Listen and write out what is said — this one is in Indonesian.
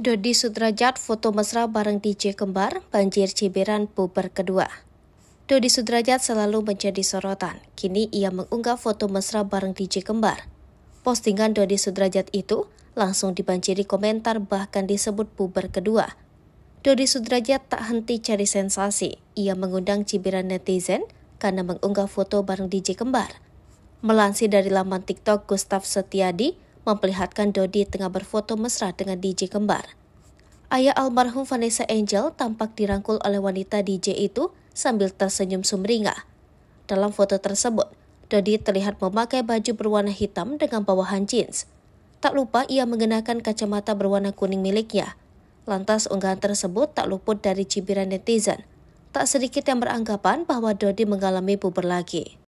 Dodi Sudrajat foto mesra bareng DJ Kembar, banjir Cibiran puber kedua. Dodi Sudrajat selalu menjadi sorotan. Kini ia mengunggah foto mesra bareng DJ Kembar. Postingan Dodi Sudrajat itu langsung dibanjiri komentar bahkan disebut puber kedua. Dodi Sudrajat tak henti cari sensasi. Ia mengundang cibiran netizen karena mengunggah foto bareng DJ Kembar. Melansir dari laman TikTok Gustav Setiadi, memperlihatkan Dodi tengah berfoto mesra dengan DJ kembar. Ayah almarhum Vanessa Angel tampak dirangkul oleh wanita DJ itu sambil tersenyum sumringah. Dalam foto tersebut, Dodi terlihat memakai baju berwarna hitam dengan bawahan jeans. Tak lupa ia mengenakan kacamata berwarna kuning miliknya. Lantas unggahan tersebut tak luput dari cibiran netizen. Tak sedikit yang beranggapan bahwa Dodi mengalami puber lagi.